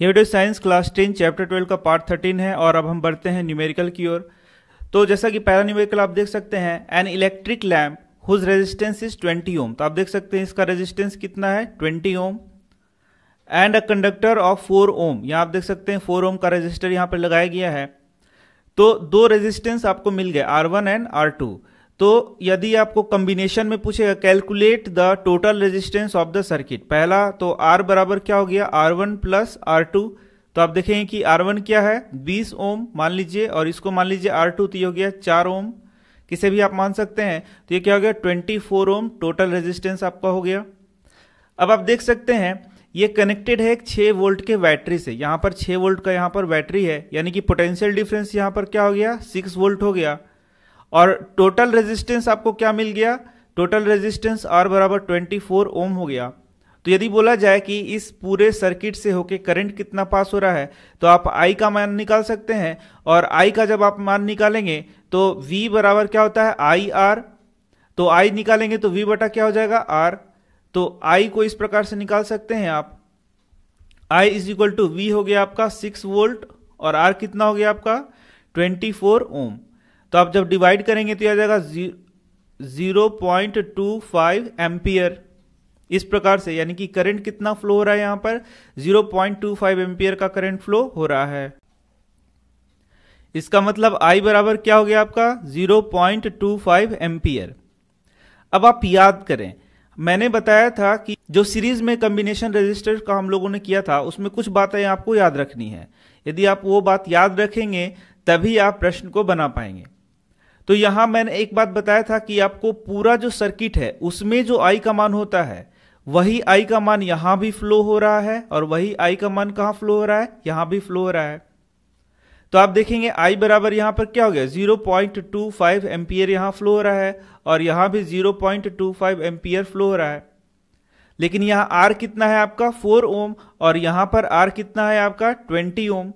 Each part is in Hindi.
ये video science class ten chapter twelve का पार्ट थर्टीन है और अब हम बढ़ते हैं न्यूमेरिकल की ओर तो जैसा कि पहला न्यूमेरिकल आप देख सकते हैं an electric lamp whose resistance is twenty ohm तो आप देख सकते हैं इसका रेजिस्टेंस कितना है twenty ohm and a conductor of four ohm यहाँ आप देख सकते हैं फोर ओम का रजिस्टर यहाँ पर लगाया गया है तो दो रेजिस्टेंस आपको मिल गए R one and R two तो यदि आपको कम्बिनेशन में पूछेगा calculate the total resistance of the circuit पहला तो आर बराबर क्या हो गया R one plus R two तो आप देखेंगे कि आर वन क्या है बीस ओम मान लीजिए और इसको मान लीजिए आर टू तो ये हो गया चार ओम किसे भी आप मान सकते हैं तो ये क्या हो गया twenty four ohm total resistance आपका हो गया अब आप देख सकते हैं ये कनेक्टेड है एक छः वोल्ट के बैटरी से यहाँ पर छः वोल्ट का यहाँ पर बैटरी है यानी कि पोटेंशियल डिफरेंस यहाँ पर क्या हो गया सिक्स वोल्ट हो गया और टोटल रेजिस्टेंस आपको क्या मिल गया टोटल रेजिस्टेंस आर बराबर ट्वेंटी फोर ओम हो गया तो यदि बोला जाए कि इस पूरे सर्किट से होके करंट कितना पास हो रहा है तो आप आई का मान निकाल सकते हैं और आई का जब आप मान निकालेंगे तो वी बराबर क्या होता है आई आर तो आई निकालेंगे तो वी बटा क्या हो जाएगा आर तो आई को इस प्रकार से निकाल सकते हैं आप I is equal to V हो गया आपका सिक्स वोल्ट और आर कितना हो गया आपका ट्वेंटी फोर ओम तो आप जब डिवाइड करेंगे तो आ जाएगा zero point two five ampere इस प्रकार से यानी कि करंट कितना फ्लो हो रहा है यहां पर 0.25 पॉइंट टू एम्पियर का करंट फ्लो हो रहा है इसका मतलब I बराबर क्या हो गया आपका 0.25 पॉइंट टू एम्पियर अब आप याद करें मैंने बताया था कि जो सीरीज में कम्बिनेशन रजिस्टर का हम लोगों ने किया था उसमें कुछ बातें आपको याद रखनी है यदि आप वो बात याद रखेंगे तभी आप प्रश्न को बना पाएंगे तो यहां मैंने एक बात बताया था कि आपको पूरा जो सर्किट है उसमें जो आई का मान होता है वही आई का मान यहां भी फ्लो हो रहा है और वही आई का मान कहां फ्लो हो रहा है यहां भी फ्लो हो रहा है तो आप देखेंगे आई बराबर यहां पर क्या हो गया 0.25 पॉइंट एम्पियर यहां फ्लो हो रहा है और यहां भी 0.25 पॉइंट एम्पियर फ्लो हो रहा है लेकिन यहां आर कितना है आपका 4 ओम और यहां पर आर कितना है आपका 20 ओम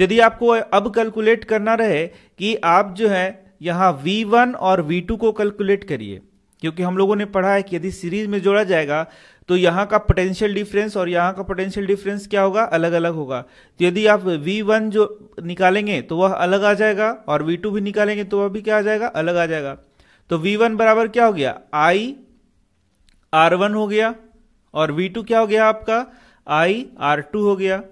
यदि आपको अब कैलकुलेट करना रहे कि आप जो है यहाँ V1 और V2 को कैलकुलेट करिए क्योंकि हम लोगों ने पढ़ा है कि यदि सीरीज में जोड़ा जाएगा तो यहाँ का पोटेंशियल डिफरेंस और यहाँ का पोटेंशियल डिफरेंस क्या होगा अलग अलग होगा तो यदि आप V1 जो निकालेंगे तो वह अलग आ जाएगा और V2 भी निकालेंगे तो वह भी क्या आ जाएगा अलग आ जाएगा तो वन बराबर क्या हो गया आर वन हो गया और टू क्या हो गया आपका आर टू हो गया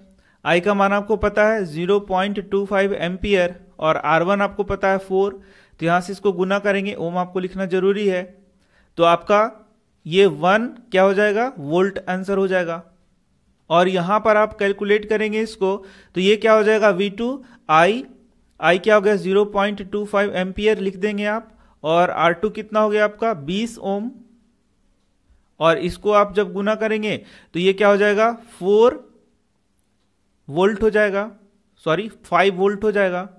आई का मान आपको पता है zero point two five ampere और आर वन आपको पता है फोर तो यहां से इसको गुना करेंगे ओम आपको लिखना जरूरी है तो आपका ये वन क्या हो जाएगा वोल्ट आंसर हो जाएगा और यहां पर आप कैलकुलेट करेंगे इसको तो ये क्या हो जाएगा वी टू आई आई क्या हो गया zero point two five ampere लिख देंगे आप और आर टू कितना हो गया आपका बीस ओम और इसको आप जब गुना करेंगे तो ये क्या हो जाएगा फोर वोल्ट हो जाएगा सॉरी फाइव वोल्ट हो जाएगा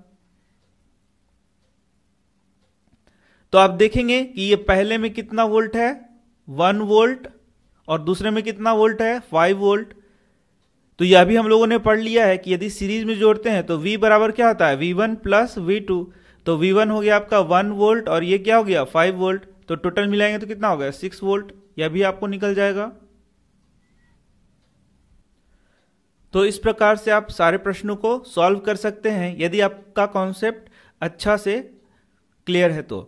तो आप देखेंगे कि ये पहले में कितना वोल्ट है वन वोल्ट और दूसरे में कितना वोल्ट है फाइव वोल्ट तो यह भी हम लोगों ने पढ़ लिया है कि यदि सीरीज में जोड़ते हैं तो V बराबर क्या होता है V1 one plus we to तो V1 हो गया आपका वन वोल्ट और ये क्या हो गया फाइव वोल्ट तो टोटल मिलाएंगे तो कितना हो गया सिक्स वोल्ट यह भी आपको निकल जाएगा तो इस प्रकार से आप सारे प्रश्नों को सॉल्व कर सकते हैं यदि आपका कॉन्सेप्ट अच्छा से क्लियर है तो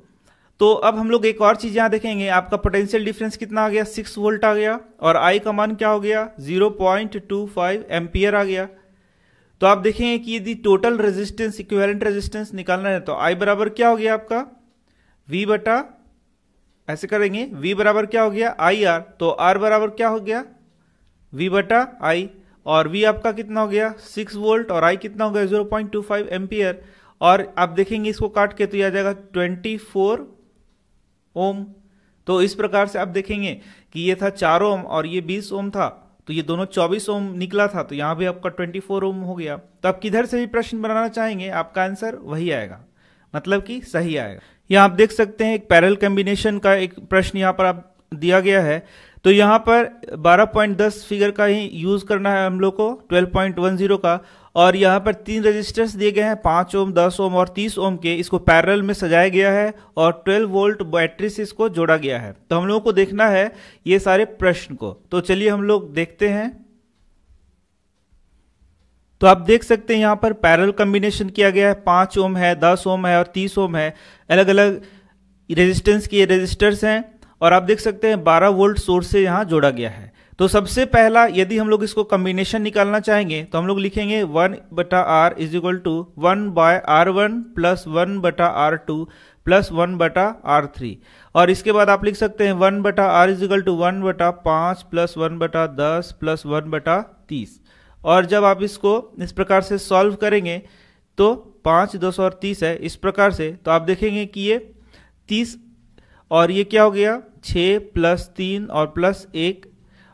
तो अब हम लोग एक और चीज़ यहां देखेंगे आपका पोटेंशियल डिफरेंस कितना आ गया सिक्स वोल्ट आ गया और आई का मान क्या हो गया zero point two five ampere आ गया तो आप देखेंगे कि यदि टोटल रेजिस्टेंस इक्वेलेंट रेजिस्टेंस निकालना है तो आई बराबर क्या हो गया आपका वी बटा ऐसे करेंगे वी बराबर क्या हो गया आई आर तो आर बराबर क्या हो गया वी बटा आई और वी आपका कितना हो गया सिक्स वोल्ट और आई कितना हो गया zero point two five ampere और आप देखेंगे इसको काट के तो यह आ जाएगा ट्वेंटी फोर ओम तो इस प्रकार से आप देखेंगे कि ये था चार ओम और ये बीस ओम था तो ये दोनों चौबीस ओम निकला था तो यहाँ भी आपका ट्वेंटी फोर ओम हो गया तो आप किधर से भी प्रश्न बनाना चाहेंगे आपका आंसर वही आएगा मतलब कि सही आएगा यहाँ आप देख सकते हैं एक पैरल कम्बिनेशन का एक प्रश्न यहाँ पर आप दिया गया है तो यहाँ पर 12.10 फिगर का ही यूज करना है हम लोग को 12.10 का और यहाँ पर तीन रजिस्टर्स दिए गए हैं पाँच ओम दस ओम और तीस ओम के इसको पैरल में सजाया गया है और ट्वेल्व वोल्ट बैटरी से इसको जोड़ा गया है तो हम लोगों को देखना है ये सारे प्रश्न को तो चलिए हम लोग देखते हैं तो आप देख सकते हैं यहाँ पर पैरल कम्बिनेशन किया गया है पाँच ओम है दस ओम है और तीस ओम है अलग अलग रेजिस्टेंस के रजिस्टर्स हैं और आप देख सकते हैं 12 वोल्ट सोर्स से यहाँ जोड़ा गया है तो सबसे पहला यदि हम लोग इसको कॉम्बिनेशन निकालना चाहेंगे तो हम लोग लिखेंगे वन बटा R is equal to one by R one plus one बटा आर टू प्लस वन बटा आर थ्री और इसके बाद आप लिख सकते हैं वन बटा R is equal to one बटा पाँच प्लस वन बटा दस प्लस वन बटा तीस और जब आप इसको इस प्रकार से सॉल्व करेंगे तो पाँच दस और तीस है इस प्रकार से तो आप देखेंगे कि ये तीस और ये क्या हो गया छः प्लस तीन और प्लस एक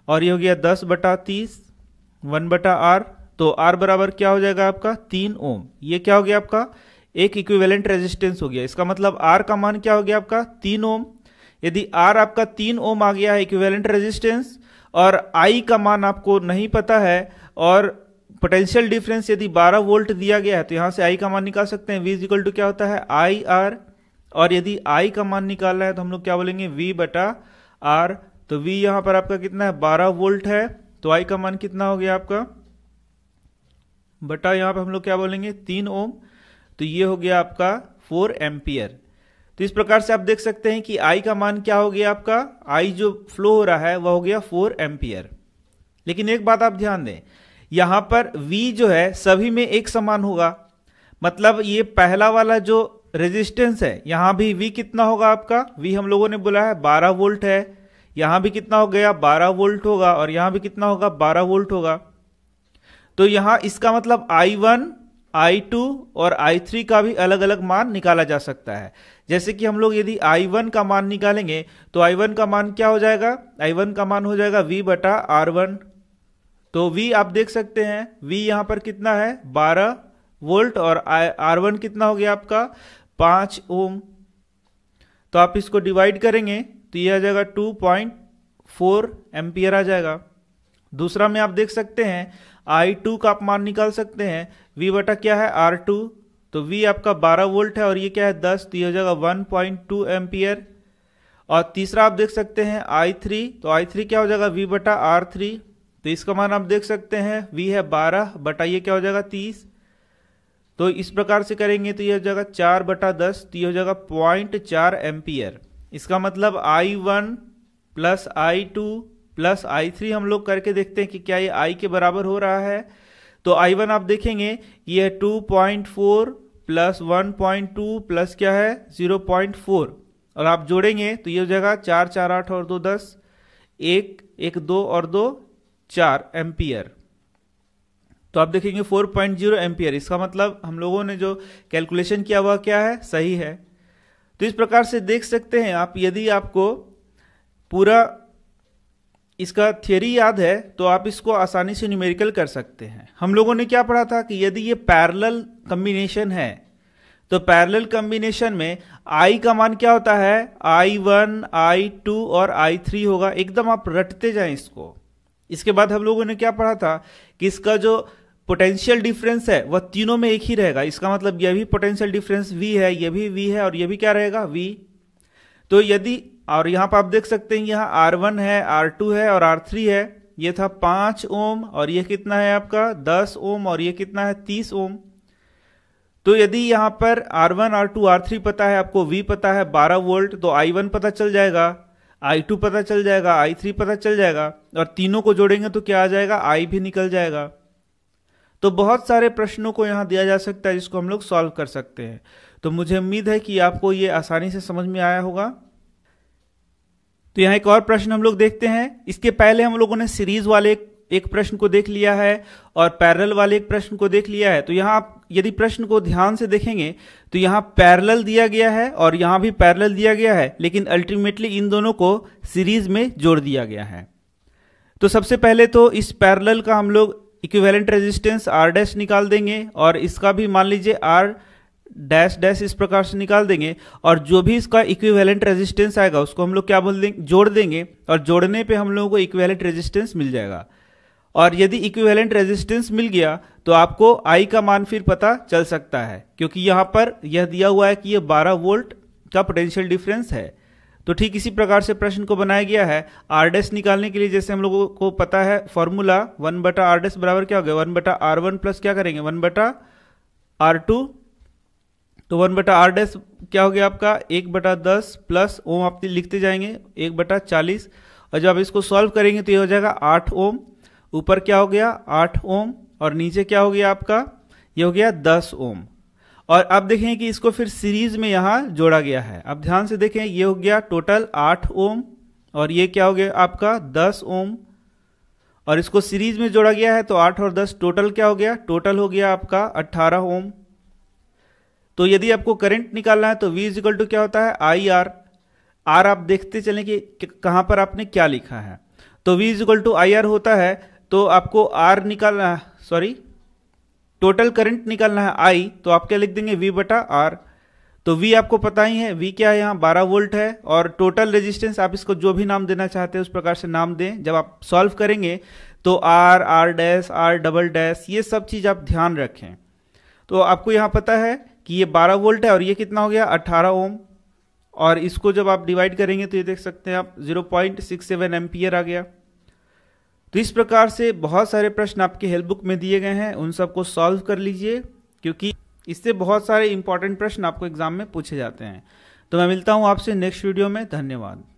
और ये हो गया दस बटा तीस वन बटा आर तो आर बराबर क्या हो जाएगा आपका तीन ओम ये क्या हो गया आपका एक इक्विवेलेंट रेजिस्टेंस हो गया इसका मतलब आर का मान क्या हो गया आपका तीन ओम यदि आर आपका तीन ओम आ गया है इक्विवेलेंट रेजिस्टेंस और आई का मान आपको नहीं पता है और पोटेंशियल डिफरेंस यदि 12 वोल्ट दिया गया है तो यहां से आई का मान निकाल सकते हैं वी इजिकल टू क्या होता है आई आर और यदि आई का मान निकालना है तो हम लोग क्या बोलेंगे वी बटा आर तो V यहां पर आपका कितना है 12 वोल्ट है तो I का मान कितना हो गया आपका बटा यहां पर हम लोग क्या बोलेंगे तीन ओम तो ये हो गया आपका फोर एम्पियर तो इस प्रकार से आप देख सकते हैं कि आई का मान क्या हो गया आपका आई जो फ्लो हो रहा है वह हो गया फोर एम्पियर लेकिन एक बात आप ध्यान दें यहां पर V जो है सभी में एक समान होगा मतलब ये पहला वाला जो रेजिस्टेंस है यहां भी V कितना होगा आपका V हम लोगों ने बोला है 12 वोल्ट है यहां भी कितना हो गया 12 वोल्ट होगा और यहां भी कितना होगा 12 वोल्ट होगा तो यहां इसका मतलब I1, I2 और I3 का भी अलग अलग मान निकाला जा सकता है जैसे कि हम लोग यदि I1 का मान निकालेंगे तो I1 का मान क्या हो जाएगा I1 का मान हो जाएगा V बटा आर तो V आप देख सकते हैं V यहां पर कितना है 12 वोल्ट और R1 कितना हो गया आपका 5 ओम तो आप इसको डिवाइड करेंगे तो ये आ जाएगा 2.4 पॉइंट आ जाएगा दूसरा में आप देख सकते हैं आई टू का मान निकाल सकते हैं वी बटा क्या है आर टू तो वी आपका 12 वोल्ट है और ये क्या है 10 तो ये हो जाएगा 1.2 पॉइंट और तीसरा आप देख सकते हैं आई थ्री तो आई थ्री क्या हो जाएगा वी बटा आर थ्री तो इसका मान आप देख सकते हैं वी है 12 बटा ये क्या हो जाएगा 30 तो इस प्रकार से करेंगे तो ये हो जाएगा चार बटा दस तो ये हो जाएगा पॉइंट चार एम्पियर इसका मतलब I one plus I two plus I three हम लोग करके देखते हैं कि क्या ये आई के बराबर हो रहा है तो आई वन आप देखेंगे ये two point four plus one point two plus क्या है जीरो पॉइंट फोर और आप जोड़ेंगे तो ये हो जाएगा चार चार आठ और दो दस एक एक दो और दो चार एम्पियर तो आप देखेंगे फोर पॉइंट जीरो एम्पियर इसका मतलब हम लोगों ने जो कैलकुलेशन किया हुआ क्या है सही है तो इस प्रकार से देख सकते हैं आप यदि आपको पूरा इसका थियोरी याद है तो आप इसको आसानी से न्यूमेरिकल कर सकते हैं हम लोगों ने क्या पढ़ा था कि यदि ये पैरेलल कम्बिनेशन है तो पैरेलल कम्बिनेशन में आई का मान क्या होता है आई वन आई टू और आई थ्री होगा एकदम आप रटते जाएं इसको इसके बाद हम लोगों ने क्या पढ़ा था कि इसका जो पोटेंशियल डिफरेंस है वह तीनों में एक ही रहेगा इसका मतलब यह भी पोटेंशियल डिफरेंस वी है यह भी वी है और यह भी क्या रहेगा वी तो यदि और यहां पर आप देख सकते हैं यहां आर वन है आर टू है और आर थ्री है यह था पांच ओम और यह कितना है आपका दस ओम और यह कितना है तीस ओम तो यदि यहां पर R one R two R three पता है आपको वी पता है बारह वोल्ट तो आई वन पता चल जाएगा आई टू पता चल जाएगा आई थ्री पता चल जाएगा और तीनों को जोड़ेंगे तो क्या आ जाएगा आई भी निकल जाएगा तो बहुत सारे प्रश्नों को यहाँ दिया जा सकता है जिसको हम लोग सॉल्व कर सकते हैं तो मुझे उम्मीद है कि आपको ये आसानी से समझ में आया होगा तो यहाँ एक और प्रश्न हम लोग देखते हैं इसके पहले हम लोगों ने सीरीज वाले एक प्रश्न को देख लिया है और पैरल वाले एक प्रश्न को देख लिया है तो यहाँ आप यदि प्रश्न को ध्यान से देखेंगे तो यहाँ पैरल दिया गया है और यहाँ भी पैरल दिया गया है लेकिन अल्टीमेटली इन दोनों को सीरीज में जोड़ दिया गया है तो सबसे पहले तो इस पैरल का हम लोग इक्विवेलेंट रेजिस्टेंस आर डैश निकाल देंगे और इसका भी मान लीजिए आर डैश डैश इस प्रकार से निकाल देंगे और जो भी इसका इक्विवेलेंट रेजिस्टेंस आएगा उसको हम लोग क्या बोल देंगे जोड़ देंगे और जोड़ने पे हम लोगों को इक्विवेलेंट रेजिस्टेंस मिल जाएगा और यदि इक्विवेलेंट रेजिस्टेंस मिल गया तो आपको आई का मान फिर पता चल सकता है क्योंकि यहाँ पर यह दिया हुआ है कि यह 12 वोल्ट का पोटेंशियल डिफरेंस है तो ठीक इसी प्रकार से प्रश्न को बनाया गया है आरडेस निकालने के लिए जैसे हम लोगों को पता है फॉर्मूला वन बटा आरडेस बराबर क्या हो गया वन बटा आर वन प्लस क्या करेंगे वन बटा आर टू तो वन बटा आर क्या हो गया आपका एक बटा दस प्लस ओम आप लिखते जाएंगे एक बटा चालीस और जब आप इसको सॉल्व करेंगे तो ये हो जाएगा आठ ओम ऊपर क्या हो गया आठ ओम और नीचे क्या हो गया आपका ये हो गया दस ओम और अब देखें कि इसको फिर सीरीज में यहाँ जोड़ा गया है अब ध्यान से देखें ये हो गया टोटल आठ ओम और ये क्या हो गया आपका दस ओम और इसको सीरीज में जोड़ा गया है तो आठ और दस टोटल क्या हो गया टोटल हो गया आपका अट्ठारह ओम तो यदि आपको करंट निकालना है तो V इज इक्वल टू क्या होता है आई आर आर आप देखते चले कि कहाँ पर आपने क्या लिखा है तो V is equal to I R होता है तो आपको आर निकालना सॉरी टोटल करंट निकालना है आई तो आप क्या लिख देंगे वी बटा आर तो वी आपको पता ही है वी क्या है यहाँ बारह वोल्ट है और टोटल रेजिस्टेंस आप इसको जो भी नाम देना चाहते हैं उस प्रकार से नाम दें जब आप सॉल्व करेंगे तो R R dash R double dash ये सब चीज़ आप ध्यान रखें तो आपको यहाँ पता है कि ये 12 वोल्ट है और ये कितना हो गया 18 ओम और इसको जब आप डिवाइड करेंगे तो ये देख सकते हैं आप 0.67 एम्पियर आ गया तो इस प्रकार से बहुत सारे प्रश्न आपके हेल्प बुक में दिए गए हैं उन सबको सॉल्व कर लीजिए क्योंकि इससे बहुत सारे इंपॉर्टेंट प्रश्न आपको एग्जाम में पूछे जाते हैं तो मैं मिलता हूँ आपसे नेक्स्ट वीडियो में धन्यवाद